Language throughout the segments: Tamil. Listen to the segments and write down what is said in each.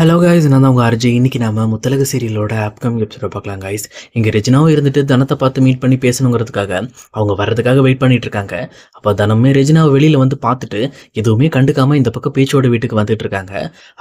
ஹலோ காய்ஸ் நான் தான் உங்கள் அர்ஜி இன்றைக்கி நாம முத்தலக சீரியலோட அப்கமிங் எபிசோட பார்க்கலாம் காய்ஸ் இங்கே ரெஜினாவும் இருந்துட்டு தனத்தை பார்த்து மீட் பண்ணி பேசணுங்கிறதுக்காக அவங்க வர்றதுக்காக வெயிட் பண்ணிகிட்ருக்காங்க இருக்காங்க அப்போ தனமே ரெஜினாவை வெளியில் வந்து பார்த்துட்டு எதுவுமே கண்டுக்காமல் இந்த பக்கம் பேச்சோட வீட்டுக்கு வந்துட்டு இருக்காங்க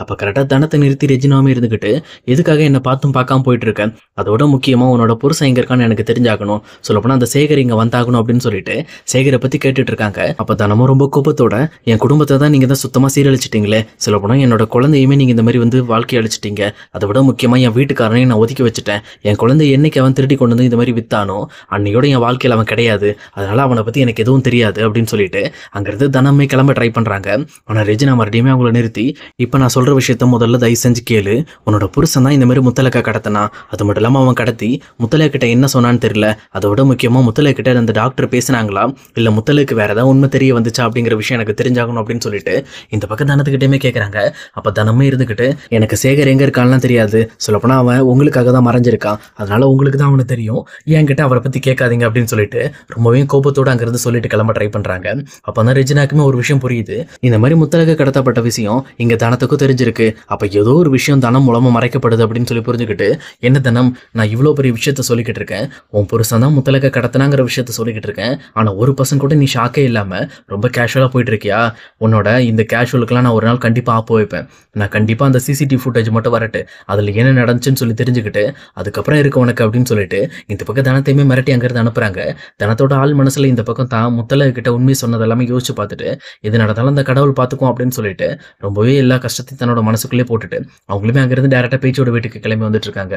அப்போ கரெக்டாக தனத்தை நிறுத்தி ரெஜினாவும் இருந்துக்கிட்டு எதுக்காக என்னை பார்த்தும் பார்க்காம போயிட்டுருக்கேன் அதோட முக்கியமாக உன்னோட புருஷன் எங்கே இருக்கான்னு எனக்கு தெரிஞ்சாகணும் சொல்லப்போனால் அந்த சேகர் இங்கே வந்தாகணும் அப்படின்னு சொல்லிட்டு சேகரை பற்றி கேட்டுட்ருக்காங்க இருக்காங்க அப்போ தனமும் ரொம்ப கோபத்தோட என் குடும்பத்தை தான் நீங்கள் தான் சுத்தமாக சீரழிச்சிட்டிங்களே சொல்லப்போனால் என்னோட குழந்தையுமே நீங்கள் இந்த மாதிரி வந்து வாழ்க்கையை அழிச்சிட்டீங்க அதை விட முக்கியமாக என் வீட்டுக்காரனையும் நான் ஒதுக்கி வச்சுட்டேன் என் குழந்தை என்னைக்கு அவன் திருட்டி கொண்டு வந்து இந்த மாதிரி வித்தானோ அன்னையோட என் வாழ்க்கையில் அவன் கிடையாது அதனால் அவனை பற்றி எனக்கு எதுவும் தெரியாது அப்படின்னு சொல்லிட்டு அங்கேருந்து தனமே கிளம்ப ட்ரை பண்ணுறாங்க ஆனால் ரெஜினா மறுபடியுமே அவங்கள நிறுத்தி இப்போ நான் சொல்கிற விஷயத்த முதல்ல தயவு செஞ்சு கேளு உன்னோட புருஷன் தான் இந்த மாதிரி முத்தலக்கா கடத்தினா அது மட்டும் இல்லாமல் அவன் கடத்தி முத்தலக்கிட்ட என்ன சொன்னான்னு தெரியல அதை விட முக்கியமாக முத்தலக்கிட்ட அந்த டாக்டர் பேசினாங்களா இல்லை முத்தலுக்கு வேறு ஏதாவது உண்மை தெரிய வந்துச்சா அப்படிங்கிற விஷயம் எனக்கு தெரிஞ்சாகணும் அப்படின்னு சொல்லிட்டு இந்த பக்கம் தனத்துக்கிட்டேயுமே கேட்குறாங்க அப்போ தனமே இருந்துக்கிட்டு எனக்கு சேகர் எங்கே இருக்கான்லாம் தெரியாது சொல்லப்போனால் அவன் உங்களுக்காக தான் மறைஞ்சிருக்கான் அதனால் உங்களுக்கு தான் அவனுக்கு தெரியும் என்கிட்ட அவரை பற்றி கேட்காதீங்க அப்படின்னு சொல்லிட்டு ரொம்பவே கோபத்தோடு அங்கேருந்து சொல்லிட்டு கிளம்ப ட்ரை பண்ணுறாங்க அப்போ தான் ரெஜினாக்குமே ஒரு விஷயம் புரியுது இந்த மாதிரி முத்தலக கடத்தப்பட்ட விஷயம் இங்கே தனத்துக்கும் தெரிஞ்சிருக்கு அப்போ ஏதோ ஒரு விஷயம் தனம் மூலமாக மறைக்கப்படுது அப்படின்னு சொல்லி புரிஞ்சுக்கிட்டு என்ன தனம் நான் இவ்வளோ பெரிய விஷயத்த சொல்லிக்கிட்டு இருக்கேன் உன் புருஷன் தான் முத்தலக கடத்தினாங்கிற விஷயத்த சொல்லிக்கிட்டு இருக்கேன் ஆனால் ஒரு பர்சன் கூட நீ ஷாக்கே இல்லாமல் ரொம்ப கேஷுவலாக போயிட்டு இருக்கியா உன்னோட இந்த கேஷுவலுக்குலாம் நான் ஒரு நாள் கண்டிப்பாக ஆப்போ வைப்பேன் நான் கண்டிப்பாக அந்த சிசி சிசிடிவி ஃபுட்டேஜ் மட்டும் வரட்டு அதில் என்ன நடந்துச்சுன்னு சொல்லி தெரிஞ்சுக்கிட்டு அதுக்கப்புறம் இருக்க உனக்கு அப்படின்னு சொல்லிட்டு இந்த பக்கம் தனத்தையுமே மிரட்டி அங்கேருந்து அனுப்புகிறாங்க தனத்தோட ஆள் மனசில் இந்த பக்கம் தான் முத்தலை கிட்ட உண்மை எல்லாமே யோசிச்சு பார்த்துட்டு எது நடந்தாலும் அந்த கடவுள் பார்த்துக்கும் அப்படின்னு சொல்லிட்டு ரொம்பவே எல்லா கஷ்டத்தையும் தன்னோட மனசுக்குள்ளே போட்டுட்டு அவங்களுமே அங்கேருந்து டேரெக்டாக பேச்சோட வீட்டுக்கு கிளம்பி வந்துட்டு இருக்காங்க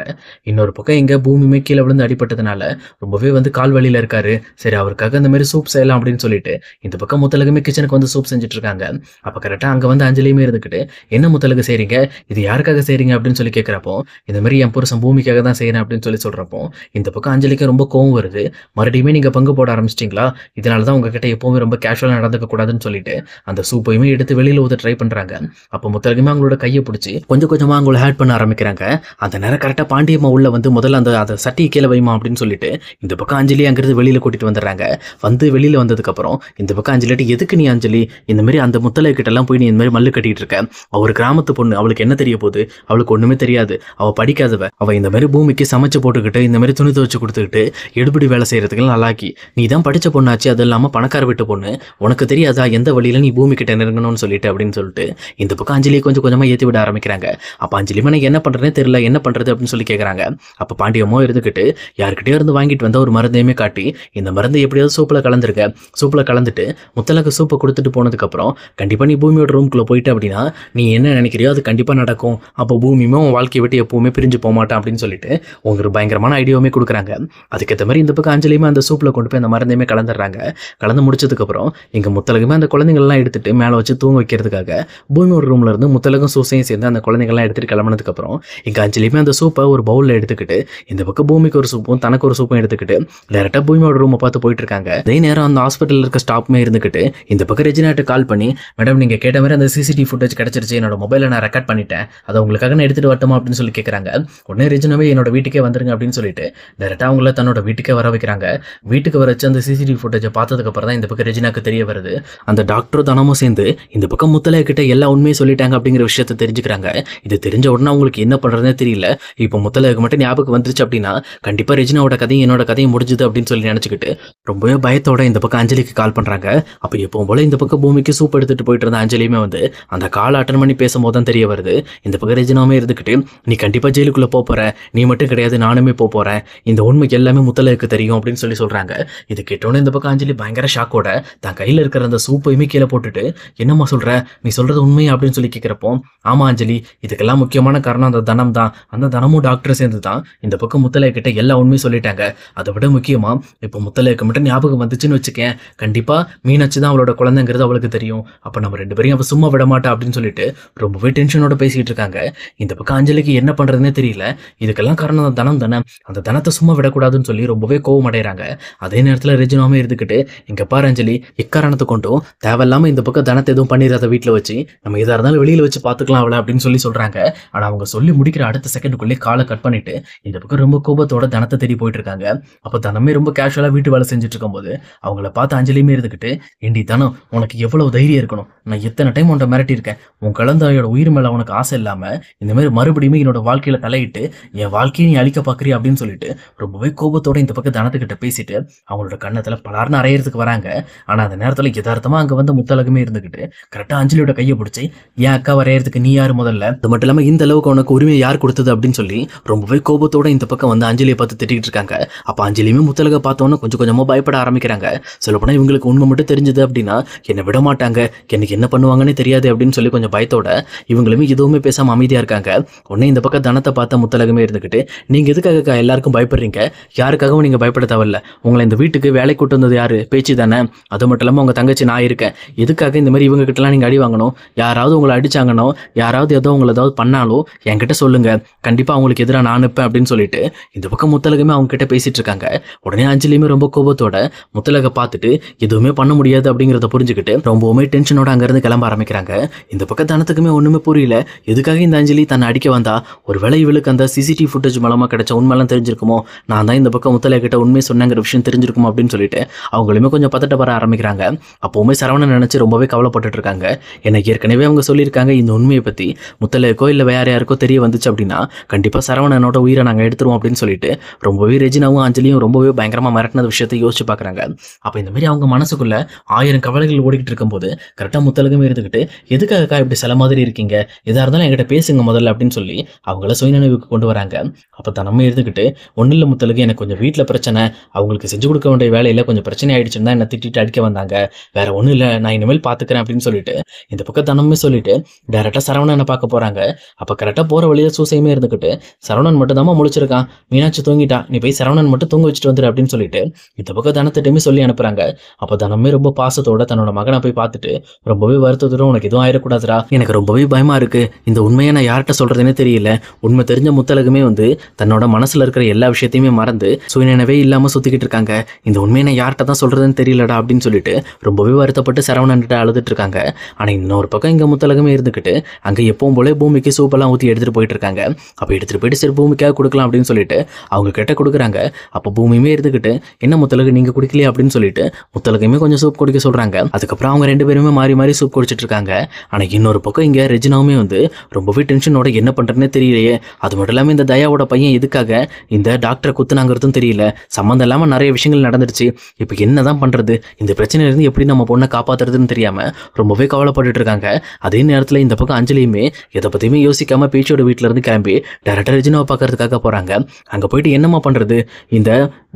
இன்னொரு பக்கம் எங்கே பூமியுமே கீழே விழுந்து அடிப்பட்டதுனால ரொம்பவே வந்து கால் வழியில் இருக்காரு சரி அவருக்காக இந்த மாதிரி சூப் செய்யலாம் அப்படின்னு சொல்லிட்டு இந்த பக்கம் முத்தலகுமே கிச்சனுக்கு வந்து சூப் செஞ்சுட்டு இருக்காங்க அப்போ கரெக்டாக அங்கே வந்து அஞ்சலியுமே இருந்துக்கிட்டு என்ன முத்தலகு செய்றீங்க இது இது யாருக்காக செய்கிறீங்க அப்படின்னு சொல்லி கேட்குறப்போ இந்த மாதிரி என் புருஷன் பூமிக்காக தான் செய்கிறேன் அப்படின்னு சொல்லி சொல்கிறப்போ இந்த பக்கம் அஞ்சலிக்கு ரொம்ப கோவம் வருது மறுபடியுமே நீங்கள் பங்கு போட ஆரம்பிச்சிட்டிங்களா இதனால தான் உங்ககிட்ட எப்போவுமே ரொம்ப கேஷுவலாக நடந்துக்க கூடாதுன்னு சொல்லிட்டு அந்த சூப்பையுமே எடுத்து வெளியில் ஊற்ற ட்ரை பண்ணுறாங்க அப்போ முத்தலகுமே அவங்களோட கையை பிடிச்சி கொஞ்சம் கொஞ்சமாக அவங்கள ஹேட் பண்ண ஆரம்பிக்கிறாங்க அந்த நேரம் கரெக்டாக பாண்டியம்மா உள்ள வந்து முதல்ல அந்த அதை சட்டியை கீழே வைமா அப்படின்னு சொல்லிட்டு இந்த பக்கம் அஞ்சலி அங்கிருந்து வெளியில் கூட்டிகிட்டு வந்துடுறாங்க வந்து வெளியில் வந்ததுக்கப்புறம் இந்த பக்கம் அஞ்சலிட்டு எதுக்கு நீ அஞ்சலி இந்த மாதிரி அந்த முத்தலை கிட்டலாம் போய் நீ இந்த மாதிரி மல்லு கட்டிகிட்டு இருக்க ஒரு கிராமத்து பொண்ணு அவளுக்கு என்ன தெரியும் தெரிய போகுது அவளுக்கு ஒன்றுமே தெரியாது அவள் படிக்காதவ அவள் இந்த மாதிரி பூமிக்கு சமைச்சு போட்டுக்கிட்டு இந்த மாதிரி துணி துவச்சு கொடுத்துக்கிட்டு எடுபடி வேலை செய்யறதுக்கு நல்லாக்கி நீ தான் படித்த பொண்ணாச்சு அது இல்லாமல் பணக்கார விட்டு பொண்ணு உனக்கு தெரியாதா எந்த வழியில் நீ கிட்ட நெருங்கணும்னு சொல்லிட்டு அப்படின்னு சொல்லிட்டு இந்த பக்கம் அஞ்சலியை கொஞ்சம் கொஞ்சமாக ஏற்றி விட ஆரம்பிக்கிறாங்க அப்போ அஞ்சலி மனை என்ன பண்ணுறதுனே தெரியல என்ன பண்ணுறது அப்படின்னு சொல்லி கேட்குறாங்க அப்போ பாண்டியமோ இருந்துக்கிட்டு யாருக்கிட்டே இருந்து வாங்கிட்டு வந்த ஒரு மருந்தையுமே காட்டி இந்த மருந்து எப்படியாவது சூப்பில் கலந்துருக்க சூப்பில் கலந்துட்டு முத்தலக்கு சூப்பை கொடுத்துட்டு போனதுக்கப்புறம் கண்டிப்பாக நீ பூமியோட ரூம்குள்ளே போயிட்டு அப்படின்னா நீ என்ன நினைக்கிறியோ அது கண்டிப்பாக நடக்கும் அப்போ பூமியுமே உன் வாழ்க்கையை விட்டு எப்போவுமே பிரிஞ்சு போக மாட்டான் அப்படின்னு சொல்லிட்டு உங்களுக்கு பயங்கரமான ஐடியாவுமே கொடுக்குறாங்க அதுக்கேற்ற மாதிரி இந்த பக்கம் அஞ்சலியுமே அந்த சூப்பில் கொண்டு போய் அந்த மருந்தையுமே கலந்துடுறாங்க கலந்து முடிச்சதுக்கப்புறம் இங்கே முத்தலகுமே அந்த குழந்தைங்கள்லாம் எடுத்துகிட்டு மேலே வச்சு தூங்க வைக்கிறதுக்காக பூமி ஒரு ரூமில் இருந்து முத்தலகம் சூசையும் சேர்ந்து அந்த குழந்தைங்கள்லாம் எடுத்துகிட்டு கிளம்புனதுக்கப்புறம் எங்கள் அஞ்சலியுமே அந்த சூப்பை ஒரு பவுலில் எடுத்துக்கிட்டு இந்த பக்கம் பூமிக்கு ஒரு சூப்பும் தனக்கு ஒரு சூப்பும் எடுத்துக்கிட்டு டேரெக்டாக பூமியோட ரூமை பார்த்து போயிட்டு இருக்காங்க அதே நேரம் அந்த ஹாஸ்பிட்டலில் இருக்க ஸ்டாப்புமே இருந்துக்கிட்டு இந்த பக்கம் ரெஜினாட்டு கால் பண்ணி மேடம் நீங்கள் கேட்ட மாதிரி அந்த சிசிடிவி ஃபுட்டேஜ் கிடச்சிருச்சு என்னோட மொபைலில் நான் ரெக்கார்ட் பண்ணிட்டேன் அதை உங்களுக்காக நான் எடுத்துகிட்டு வரட்டுமா அப்படின்னு சொல்லி கேட்குறாங்க உடனே ரிஜினாவே என்னோட வீட்டுக்கே வந்துருங்க அப்படின்னு சொல்லிட்டு டேரெக்டாக அவங்கள தன்னோட வீட்டுக்கே வர வைக்கிறாங்க வீட்டுக்கு வர வச்சு அந்த சிசிடிவி ஃபுட்டேஜை பார்த்ததுக்கப்புறம் தான் இந்த பக்கம் ரெஜினாக்கு தெரிய வருது அந்த டாக்டர் தனமும் சேர்ந்து இந்த பக்கம் முத்தலைய கிட்ட எல்லா உண்மையும் சொல்லிட்டாங்க அப்படிங்கிற விஷயத்த தெரிஞ்சுக்கிறாங்க இது தெரிஞ்ச உடனே அவங்களுக்கு என்ன பண்ணுறதுனே தெரியல இப்போ முத்தலைக்கு மட்டும் ஞாபகம் வந்துருச்சு அப்படின்னா கண்டிப்பாக ரெஜினாவோட கதையும் என்னோட கதையும் முடிஞ்சுது அப்படின்னு சொல்லி நினச்சிக்கிட்டு ரொம்பவே பயத்தோட இந்த பக்கம் அஞ்சலிக்கு கால் பண்ணுறாங்க அப்போ எப்போ போல இந்த பக்கம் பூமிக்கு சூப் எடுத்துகிட்டு போயிட்டு இருந்த அஞ்சலியுமே வந்து அந்த கால் அட்டன் பண்ணி பேசும்போது தான் தெரிய வருது இந்த பகரேஜனாமே இருந்துக்கிட்டு நீ கண்டிப்பாக ஜெயிலுக்குள்ளே போகிற நீ மட்டும் கிடையாது நானுமே போக போகிறேன் இந்த உண்மை எல்லாமே முத்தலருக்கு தெரியும் அப்படின்னு சொல்லி சொல்கிறாங்க இது கேட்டோன்னே இந்த பக்கம் அஞ்சலி பயங்கர ஷாக்கோட தான் கையில் இருக்கிற அந்த சூப்பையுமே கீழே போட்டுட்டு என்னம்மா சொல்கிற நீ சொல்கிறது உண்மையா அப்படின்னு சொல்லி கேட்குறப்போ ஆமாம் அஞ்சலி இதுக்கெல்லாம் முக்கியமான காரணம் அந்த தனம் தான் அந்த தனமும் டாக்டர் சேர்ந்து தான் இந்த பக்கம் முத்தலைய கிட்ட எல்லா உண்மையும் சொல்லிட்டாங்க அதை விட முக்கியமாக இப்போ முத்தலைக்கு மட்டும் ஞாபகம் வந்துச்சுன்னு வச்சுக்கேன் கண்டிப்பாக மீனாட்சி தான் அவளோட குழந்தைங்கிறது அவளுக்கு தெரியும் அப்போ நம்ம ரெண்டு பேரும் அவள் சும்மா விட மாட்டா அப்படின்னு சொல்லிட்டு ரொம்பவே டென்ஷனோட பேசி பேசிட்டு இருக்காங்க இந்த பக்கம் அஞ்சலிக்கு என்ன பண்றதுன்னே தெரியல இதுக்கெல்லாம் காரணம் தனம் தானே அந்த தனத்தை சும்மா விடக்கூடாதுன்னு சொல்லி ரொம்பவே கோவம் அடைகிறாங்க அதே நேரத்தில் ரெஜினாமே இருந்துக்கிட்டு இங்க பாரு அஞ்சலி இக்காரணத்தை கொண்டும் தேவையில்லாம இந்த பக்கம் தனத்தை எதுவும் பண்ணிடாத வீட்டில் வச்சு நம்ம எதா இருந்தாலும் வெளியில வச்சு பார்த்துக்கலாம் அவளை அப்படின்னு சொல்லி சொல்றாங்க ஆனா அவங்க சொல்லி முடிக்கிற அடுத்த செகண்டுக்குள்ளே காலை கட் பண்ணிட்டு இந்த பக்கம் ரொம்ப கோபத்தோட தனத்தை தேடி போயிட்டு இருக்காங்க அப்போ தனமே ரொம்ப கேஷுவலாக வீட்டு வேலை செஞ்சுட்டு இருக்கும்போது அவங்கள பார்த்து அஞ்சலியுமே இருந்துக்கிட்டு இண்டி தனம் உனக்கு எவ்வளவு தைரியம் இருக்கணும் நான் எத்தனை டைம் உன்ட்ட மிரட்டியிருக்கேன் உன் குழந்தையோட உயிர் மேலே உனக்கு ஆசை ஆசை இல்லாமல் இந்த மாதிரி மறுபடியும் என்னோட வாழ்க்கையில் தலையிட்டு என் வாழ்க்கையை நீ அழிக்க பார்க்குறீ அப்படின்னு சொல்லிட்டு ரொம்பவே கோபத்தோட இந்த பக்கம் தனத்துக்கிட்ட பேசிட்டு அவங்களோட கண்ணத்தில் பலார்னு அறையிறதுக்கு வராங்க ஆனால் அந்த நேரத்தில் யதார்த்தமாக அங்கே வந்து முத்தலகமே இருந்துக்கிட்டு கரெக்டாக அஞ்சலியோட கையை பிடிச்சி என் அக்கா வரையறதுக்கு நீ யார் முதல்ல அது மட்டும் இல்லாமல் இந்த அளவுக்கு உனக்கு உரிமையை யார் கொடுத்தது அப்படின்னு சொல்லி ரொம்பவே கோபத்தோட இந்த பக்கம் வந்து அஞ்சலியை பார்த்து திட்டிகிட்டு இருக்காங்க அப்போ அஞ்சலியுமே முத்தலக பார்த்தோன்னே கொஞ்சம் கொஞ்சமாக பயப்பட ஆரம்பிக்கிறாங்க சொல்லப்போனால் இவங்களுக்கு உண்மை மட்டும் தெரிஞ்சது அப்படின்னா என்னை விட மாட்டாங்க எனக்கு என்ன பண்ணுவாங்கன்னே தெரியாது அப்படின்னு சொல்லி கொஞ்சம் பயத்தோட இவங்களுமே எதுவுமே எதுவுமே பேசாமல் அமைதியாக இருக்காங்க உடனே இந்த பக்கம் தனத்தை பார்த்தா முத்தலகமே இருந்துக்கிட்டு நீங்கள் எதுக்காக எல்லாருக்கும் பயப்படுறீங்க யாருக்காகவும் நீங்கள் பயப்பட தேவையில்ல உங்களை இந்த வீட்டுக்கு வேலை கூட்டு வந்தது யார் பேச்சு தானே அது மட்டும் இல்லாமல் உங்கள் தங்கச்சி நான் இருக்கேன் எதுக்காக இந்த மாதிரி இவங்க கிட்டலாம் நீங்கள் அடி வாங்கணும் யாராவது உங்களை அடிச்சாங்கன்னோ யாராவது ஏதோ உங்களை ஏதாவது பண்ணாலோ என்கிட்ட சொல்லுங்கள் கண்டிப்பாக அவங்களுக்கு எதிராக நான் அனுப்பேன் அப்படின்னு சொல்லிட்டு இந்த பக்கம் முத்தலகமே அவங்க கிட்ட பேசிட்டு இருக்காங்க உடனே அஞ்சலியுமே ரொம்ப கோபத்தோட முத்தலகை பார்த்துட்டு எதுவுமே பண்ண முடியாது அப்படிங்கிறத புரிஞ்சுக்கிட்டு ரொம்பவுமே டென்ஷனோட அங்கேருந்து கிளம்ப ஆரம்பிக்கிறாங்க இந்த பக்கம் தனத்துக்குமே ஒன்றுமே புரியல எதுக்காக இந்த அஞ்சலி தன்னை அடிக்க வந்தா ஒருவேளை இவளுக்கு அந்த சிசிடிவி ஃபுட்டேஜ் மூலமாக கிடைச்ச உண்மையெல்லாம் தெரிஞ்சிருக்குமோ நான் தான் இந்த பக்கம் முத்தலையா கிட்ட உண்மை சொன்னாங்கிற விஷயம் தெரிஞ்சிருக்குமோ அப்படின்னு சொல்லிட்டு அவங்களுமே கொஞ்சம் வர ஆரம்பிக்கிறாங்க அப்போவுமே சரவணன் நினச்சி ரொம்பவே கவலைப்பட்டுட்டு இருக்காங்க எனக்கு ஏற்கனவே அவங்க சொல்லியிருக்காங்க இந்த உண்மையை பற்றி முத்தலையக்கோ இல்லை வேற யாருக்கோ தெரிய வந்துச்சு அப்படின்னா கண்டிப்பாக சரவணனோட உயிரை நாங்கள் எடுத்துருவோம் அப்படின்னு சொல்லிட்டு ரொம்பவே ரெஜினாவும் அஞ்சலியும் ரொம்பவே பயங்கரமாக மிரட்டினது விஷயத்தை யோசிச்சு பார்க்குறாங்க அப்போ இந்த மாதிரி அவங்க மனசுக்குள்ள ஆயிரம் கவலைகள் ஓடிக்கிட்டு இருக்கும்போது கரெக்டாக முத்தலகமே இருந்துக்கிட்டு எதுக்காகக்கா இப்படி சில மாதிரி இருக்கீங்க எதாக இருந்தால் இருந்தாலும் என்கிட்ட பேசுங்க முதல்ல அப்படின்னு சொல்லி அவங்கள சுயநினைவுக்கு கொண்டு வராங்க அப்போ தனமே இருந்துக்கிட்டு ஒன்றும் முத்தலுக்கு எனக்கு கொஞ்சம் வீட்டில் பிரச்சனை அவங்களுக்கு செஞ்சு கொடுக்க வேண்டிய வேலையில் கொஞ்சம் பிரச்சனை ஆயிடுச்சுன்னு தான் என்னை திட்டிட்டு அடிக்க வந்தாங்க வேற ஒன்றும் இல்லை நான் இனிமேல் பார்த்துக்கிறேன் அப்படின்னு சொல்லிட்டு இந்த பக்கம் தனமே சொல்லிட்டு டேரெக்டாக சரவணனை பார்க்க போகிறாங்க அப்போ கரெக்டாக போகிற வழியில் சூசையுமே இருந்துக்கிட்டு சரவணன் மட்டும் தான் முழிச்சிருக்கான் மீனாட்சி தூங்கிட்டான் நீ போய் சரவணன் மட்டும் தூங்க வச்சுட்டு வந்துரு அப்படின்னு சொல்லிட்டு இந்த பக்கம் தனத்திட்டமே சொல்லி அனுப்புறாங்க அப்போ தனமே ரொம்ப பாசத்தோட தன்னோட மகனை போய் பார்த்துட்டு ரொம்பவே வருத்தத்தோட உனக்கு எதுவும் ஆயிடக்கூடாதுரா எனக்கு ரொம்பவே பயமா இருக்கு இந்த உண்மையை நான் யார்கிட்ட சொல்கிறதுனே தெரியல உண்மை தெரிஞ்ச முத்தலகுமே வந்து தன்னோட மனசில் இருக்கிற எல்லா விஷயத்தையுமே மறந்து சுயநினைவே இல்லாமல் சுற்றிக்கிட்டு இருக்காங்க இந்த உண்மையை நான் யார்கிட்ட தான் சொல்கிறதுன்னு தெரியலடா அப்படின்னு சொல்லிட்டு ரொம்பவே வருத்தப்பட்டு சரவணன்ட்டு அழுதுட்டு இருக்காங்க ஆனால் இன்னொரு பக்கம் இங்கே முத்தலகமே இருந்துக்கிட்டு அங்கே எப்பவும் போல பூமிக்கு சூப்பெல்லாம் ஊற்றி எடுத்துகிட்டு போயிட்டு இருக்காங்க அப்போ எடுத்துகிட்டு போயிட்டு சரி பூமிக்காக கொடுக்கலாம் அப்படின்னு சொல்லிட்டு அவங்க கிட்ட கொடுக்குறாங்க அப்போ பூமியுமே இருந்துக்கிட்டு என்ன முத்தலகு நீங்கள் குடிக்கலையே அப்படின்னு சொல்லிட்டு முத்தலகுமே கொஞ்சம் சூப் குடிக்க சொல்கிறாங்க அதுக்கப்புறம் அவங்க ரெண்டு பேருமே மாறி மாறி சூப் குடிச்சிட்டு இருக்காங்க ஆனால் இன்னொரு பக்கம் இங்கே ரெஜினாவுமே வந்து ரொம்பவே டென்ஷனோட என்ன பண்ணுறதுனே தெரியலையே அது மட்டும் இல்லாமல் இந்த தயாவோட பையன் எதுக்காக இந்த டாக்டரை குத்துனாங்கிறதும் தெரியல சம்மந்தம் இல்லாமல் நிறைய விஷயங்கள் நடந்துருச்சு இப்போ என்ன பண்றது பண்ணுறது இந்த பிரச்சனையிலிருந்து எப்படி நம்ம பொண்ணை காப்பாற்றுறதுன்னு தெரியாமல் ரொம்பவே கவலைப்பட்டு இருக்காங்க அதே நேரத்தில் இந்த பக்கம் அஞ்சலியுமே எதை பற்றியுமே யோசிக்காமல் பேச்சியோட இருந்து கிளம்பி டேரக்டாக ரஜினாவை பார்க்கறதுக்காக போகிறாங்க அங்கே போயிட்டு என்னம்மா பண்ணுறது இந்த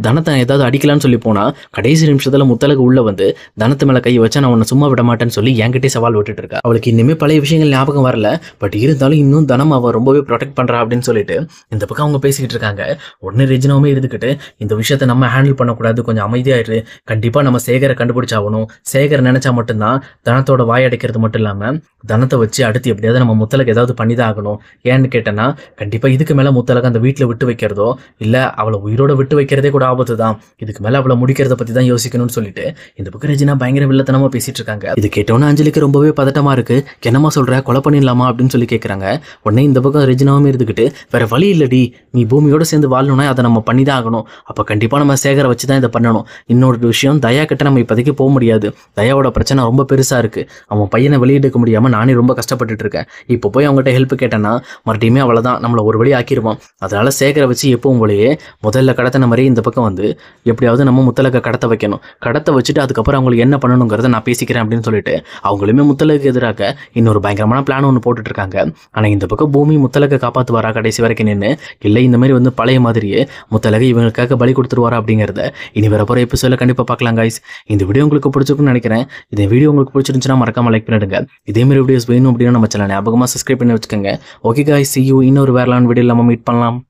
தனத்தை ஏதாவது அடிக்கலான்னு சொல்லி போனால் கடைசி நிமிஷத்தில் முத்தலகு உள்ளே வந்து தனத்து மேலே கை வச்சா நான் உன்னை சும்மா விட மாட்டேன்னு சொல்லி என்கிட்டே சவால் விட்டுட்டு இருக்கா அவளுக்கு இன்னுமே பழைய விஷயங்கள் ஞாபகம் வரல பட் பட் இருந்தாலும் இன்னும் தனம் அவன் ரொம்பவே ப்ரொடெக்ட் பண்ணுறா அப்படின்னு சொல்லிட்டு இந்த பக்கம் அவங்க பேசிக்கிட்டு இருக்காங்க உடனே ரெஜினாவுமே இருந்துக்கிட்டு இந்த விஷயத்தை நம்ம ஹேண்டில் பண்ணக்கூடாது கொஞ்சம் அமைதியாயிரு கண்டிப்பாக நம்ம சேகரை கண்டுபிடிச்சாகணும் சேகர் நினச்சா மட்டும்தான் தனத்தோட வாய் அடைக்கிறது மட்டும் இல்லாமல் தனத்தை வச்சு அடுத்து எப்படியாவது நம்ம முத்தலுக்கு ஏதாவது பண்ணி தான் ஆகணும் ஏன்னு கேட்டேன்னா கண்டிப்பாக இதுக்கு மேலே முத்தலக்கு அந்த வீட்டில் விட்டு வைக்கிறதோ இல்லை அவளை உயிரோட விட்டு வைக்கிறதே கூட ஆபத்து தான் இதுக்கு மேலே அவளை முடிக்கிறத பற்றி தான் யோசிக்கணும்னு சொல்லிட்டு இந்த பக்கம் ரெஜினா பயங்கர வில்லத்தனமாக பேசிட்டு இருக்காங்க இது கேட்டோன்னு அஞ்சலிக்கு ரொம்பவே பதட்டமாக இருக்கு என்னமா சொல்கிற கொலை பண்ணிடலாமா அப்படின்னு அப்படின்னு சொல்லி கேட்குறாங்க உடனே இந்த பக்கம் ரெஜினாவும் இருந்துக்கிட்டு வேறு வழி இல்லடி நீ பூமியோடு சேர்ந்து வாழணும்னா அதை நம்ம பண்ணி தான் ஆகணும் அப்போ கண்டிப்பாக நம்ம சேகரை வச்சு தான் இதை பண்ணணும் இன்னொரு விஷயம் தயா கிட்ட நம்ம இப்போதைக்கு போக முடியாது தயாவோட பிரச்சனை ரொம்ப பெருசாக இருக்குது அவன் பையனை வெளியெடுக்க முடியாமல் நானே ரொம்ப கஷ்டப்பட்டுட்டு இருக்கேன் இப்போ போய் அவங்ககிட்ட ஹெல்ப் கேட்டேன்னா மறுபடியுமே அவ்வளோதான் நம்மளை ஒரு வழி ஆக்கிடுவான் அதனால் சேகரை வச்சு எப்போ உங்களையே முதல்ல கடத்தின மாதிரி இந்த பக்கம் வந்து எப்படியாவது நம்ம முத்தலக்கை கடத்த வைக்கணும் கடத்த வச்சுட்டு அதுக்கப்புறம் அவங்களுக்கு என்ன பண்ணணுங்கிறத நான் பேசிக்கிறேன் அப்படின்னு சொல்லிட்டு அவங்களுமே முத்தலுக்கு எதிராக இன்னொரு பயங்கரமான பிளான் ஒன்று போட்டுட்ருக்காங்க இருக்காங்க ஆனால் இந்த பக்கம் பூமி முத்தலகை காப்பாற்றுவாரா கடைசி வரைக்கும் நின்று இல்லை இந்த மாதிரி வந்து பழைய மாதிரியே முத்தலகை இவங்களுக்காக பலி கொடுத்துருவாரா அப்படிங்கிறத இனி வர போகிற எபிசோடில் கண்டிப்பாக பார்க்கலாம் காய்ஸ் இந்த வீடியோ உங்களுக்கு பிடிச்சிருக்குன்னு நினைக்கிறேன் இந்த வீடியோ உங்களுக்கு பிடிச்சிருந்துச்சுன்னா மறக்காம லைக் பண்ணிடுங்க இதேமாரி வீடியோஸ் வேணும் அப்படின்னா நம்ம சேனல் ஞாபகமாக சப்ஸ்கிரைப் பண்ணி வச்சுக்கோங்க ஓகே காய்ஸ் யூ இன்னொரு வேறலான வீடியோ நம்ம மீட் பண்ணலாம்